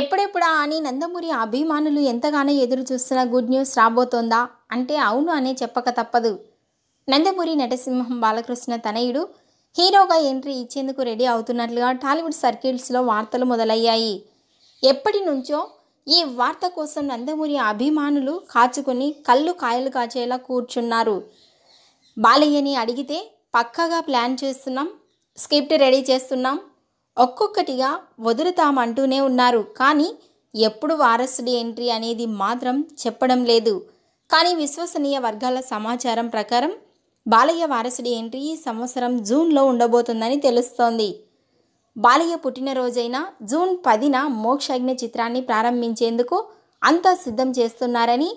ఎప్పుడెప్పుడా అని నందమూరి అభిమానులు ఎంతగానో ఎదురు చూస్తున్న గుడ్ న్యూస్ రాబోతోందా అంటే అవును అనే చెప్పక తప్పదు నందమూరి నటసింహం బాలకృష్ణ తనయుడు హీరోగా ఎంట్రీ ఇచ్చేందుకు రెడీ అవుతున్నట్లుగా టాలీవుడ్ సర్కిల్స్లో వార్తలు మొదలయ్యాయి ఎప్పటి నుంచో ఈ వార్త కోసం నందమూరి అభిమానులు కాచుకొని కళ్ళు కాయలు కాచేలా కూర్చున్నారు బాలయ్యని అడిగితే పక్కగా ప్లాన్ చేస్తున్నాం స్క్రిప్ట్ రెడీ చేస్తున్నాం ఒక్కొక్కటిగా వదులుతామంటూనే ఉన్నారు కానీ ఎప్పుడు వారసుడి ఎంట్రీ అనేది మాత్రం చెప్పడం లేదు కానీ విశ్వసనీయ వర్గాల సమాచారం ప్రకారం బాలయ్య వారసుడి ఎంట్రీ ఈ సంవత్సరం జూన్లో ఉండబోతుందని తెలుస్తోంది బాలయ్య పుట్టినరోజైన జూన్ పదిన మోక్షజ్ఞ చిత్రాన్ని ప్రారంభించేందుకు అంతా సిద్ధం చేస్తున్నారని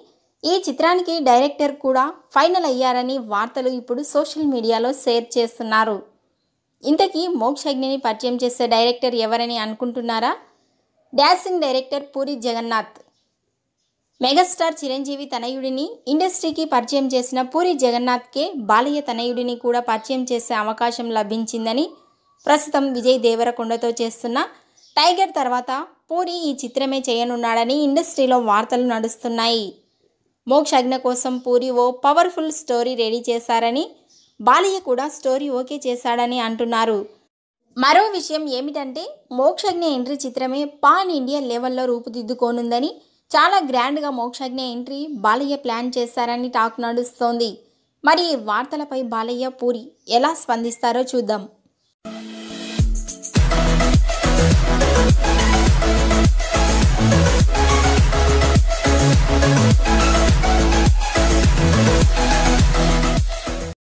ఈ చిత్రానికి డైరెక్టర్ కూడా ఫైనల్ అయ్యారని వార్తలు ఇప్పుడు సోషల్ మీడియాలో షేర్ చేస్తున్నారు ఇంతకీ మోక్షజ్ఞని పరిచయం చేసే డైరెక్టర్ ఎవరని అనుకుంటున్నారా dancing director Puri Jagannadh megastar Chiranjeevi తనయుడిని ఇండస్ట్రీకి పరిచయం చేసిన పూరి జగన్నాథ్కే బాలయ్య తనయుడిని కూడా పరిచయం చేసే అవకాశం లభించిందని ప్రస్తుతం విజయ్ దేవరకొండతో చేస్తున్న టైగర్ తర్వాత పూరి ఈ చిత్రమే చేయనున్నాడని ఇండస్ట్రీలో వార్తలు నడుస్తున్నాయి మోక్షజ్ఞ కోసం పూరి ఓ పవర్ఫుల్ స్టోరీ రెడీ చేశారని బాలయ్య కూడా స్టోరీ ఓకే చేశాడని అంటున్నారు మరో విషయం ఏమిటంటే మోక్షజ్ఞ ఎంట్రీ చిత్రమే పాన్ ఇండియా లెవెల్లో రూపుదిద్దుకోనుందని చాలా గ్రాండ్గా మోక్షజ్ఞ ఎంట్రీ బాలయ్య ప్లాన్ చేస్తారని టాక్ నడుస్తోంది మరి వార్తలపై బాలయ్య పూరి ఎలా స్పందిస్తారో చూద్దాం